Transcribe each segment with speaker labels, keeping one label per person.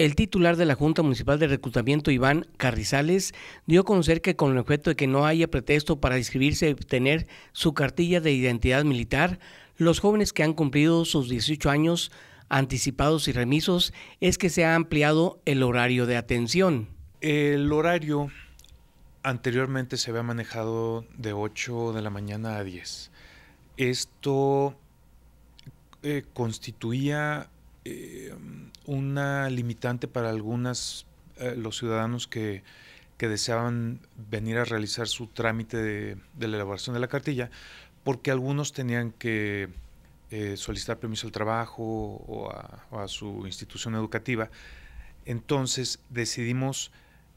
Speaker 1: El titular de la Junta Municipal de Reclutamiento, Iván Carrizales, dio a conocer que con el objeto de que no haya pretexto para inscribirse y obtener su cartilla de identidad militar, los jóvenes que han cumplido sus 18 años anticipados y remisos
Speaker 2: es que se ha ampliado el horario de atención. El horario anteriormente se había manejado de 8 de la mañana a 10. Esto eh, constituía eh, una limitante para algunos eh, los ciudadanos que, deseaban venir a realizar su trámite de, la elaboración de la cartilla, porque algunos tenían que eh, solicitar permiso al trabajo o a, su institución educativa. Entonces decidimos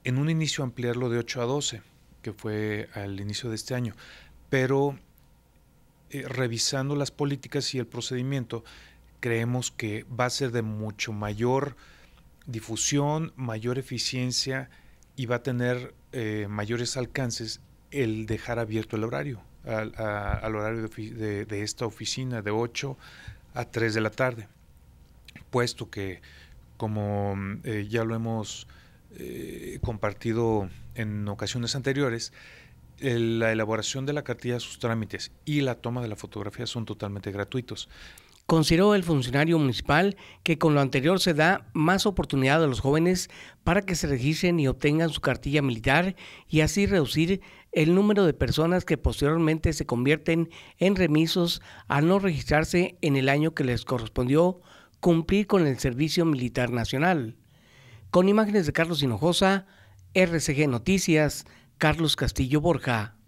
Speaker 2: en un inicio ampliarlo de 8 a 12, que fue al inicio de este año, pero eh, revisando las políticas y el procedimiento, creemos que va a ser de mucho mayor difusión, mayor eficiencia y va a tener eh, mayores alcances el dejar abierto el horario, al, horario de, esta oficina de 8 a 3 de la tarde, puesto que, como eh, ya lo hemos eh, compartido en ocasiones anteriores, la elaboración de la cartilla, sus trámites y la toma de la fotografía son totalmente gratuitos. Consideró el funcionario municipal que con lo anterior se
Speaker 1: da más oportunidad a los jóvenes para que se registren y obtengan su cartilla militar y así reducir el número de personas que posteriormente se convierten en remisos al no registrarse en el año que les correspondió cumplir con el servicio militar nacional. Con imágenes de Carlos Hinojosa, RCG Noticias, Carlos Castillo Borja.